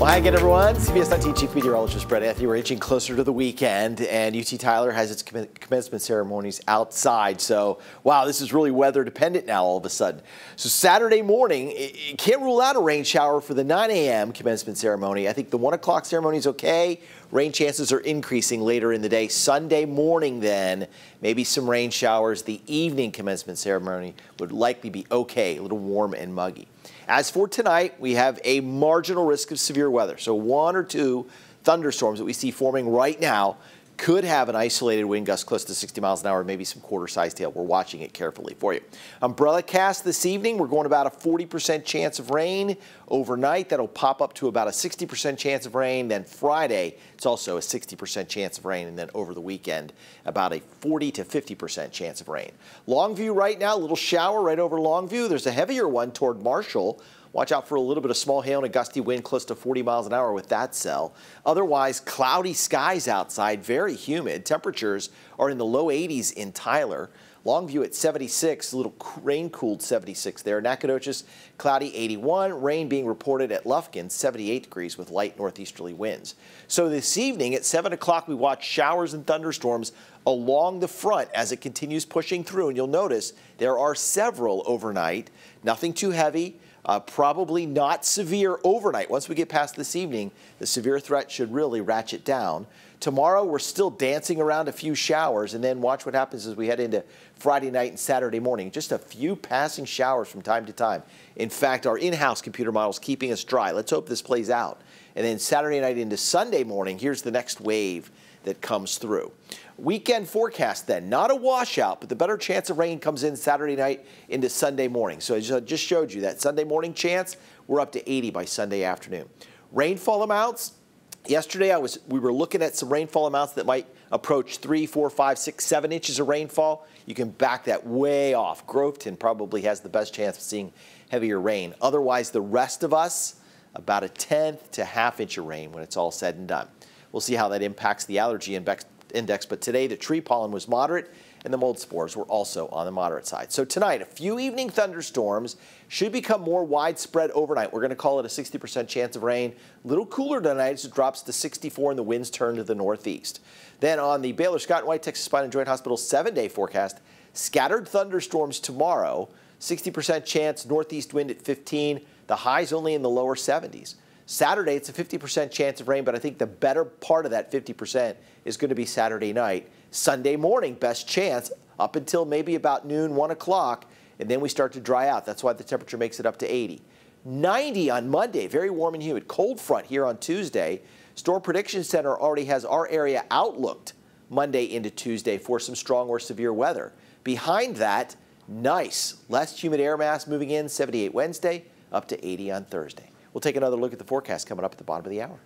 Well, hi again, everyone. CBS19 Chief Meteorologist Brett Anthony. We're inching closer to the weekend, and UT Tyler has its commencement ceremonies outside. So, wow, this is really weather dependent now all of a sudden. So, Saturday morning, it, it can't rule out a rain shower for the 9 a.m. commencement ceremony. I think the 1 o'clock ceremony is okay. Rain chances are increasing later in the day. Sunday morning, then, maybe some rain showers. The evening commencement ceremony would likely be okay, a little warm and muggy. As for tonight, we have a marginal risk of severe weather. So one or two thunderstorms that we see forming right now could have an isolated wind gust close to 60 miles an hour, maybe some quarter-sized hail. We're watching it carefully for you. Umbrella cast this evening. We're going about a 40% chance of rain overnight. That'll pop up to about a 60% chance of rain. Then Friday, it's also a 60% chance of rain. And then over the weekend, about a 40 to 50% chance of rain. Longview right now, a little shower right over Longview. There's a heavier one toward Marshall. Watch out for a little bit of small hail and a gusty wind close to 40 miles an hour with that cell. Otherwise, cloudy skies outside, very humid. Temperatures are in the low 80s in Tyler. Longview at 76, a little rain-cooled 76 there. Nacogdoches, cloudy 81, rain being reported at Lufkin, 78 degrees with light northeasterly winds. So this evening at 7 o'clock, we watch showers and thunderstorms along the front as it continues pushing through. And you'll notice there are several overnight, nothing too heavy, uh, probably not severe overnight. Once we get past this evening, the severe threat should really ratchet down. Tomorrow, we're still dancing around a few showers, and then watch what happens as we head into Friday night and Saturday morning. Just a few passing showers from time to time. In fact, our in-house computer model is keeping us dry. Let's hope this plays out. And then Saturday night into Sunday morning, here's the next wave that comes through. Weekend forecast then, not a washout, but the better chance of rain comes in Saturday night into Sunday morning. So I just showed you that Sunday morning chance, we're up to 80 by Sunday afternoon. Rainfall amounts, yesterday I was we were looking at some rainfall amounts that might approach three, four, five, six, seven inches of rainfall. You can back that way off. Groveton probably has the best chance of seeing heavier rain. Otherwise, the rest of us, about a tenth to half inch of rain when it's all said and done. We'll see how that impacts the allergy index, but today the tree pollen was moderate and the mold spores were also on the moderate side. So tonight, a few evening thunderstorms should become more widespread overnight. We're going to call it a 60% chance of rain. A little cooler tonight as it drops to 64 and the winds turn to the northeast. Then on the Baylor Scott and White Texas Spine and Joint Hospital seven-day forecast, scattered thunderstorms tomorrow. 60% chance northeast wind at 15. The highs only in the lower 70s. Saturday, it's a 50% chance of rain, but I think the better part of that 50% is going to be Saturday night. Sunday morning, best chance up until maybe about noon, 1 o'clock, and then we start to dry out. That's why the temperature makes it up to 80. 90 on Monday, very warm and humid. Cold front here on Tuesday. Storm Prediction Center already has our area outlooked Monday into Tuesday for some strong or severe weather. Behind that, nice, less humid air mass moving in, 78 Wednesday, up to 80 on Thursday. We'll take another look at the forecast coming up at the bottom of the hour.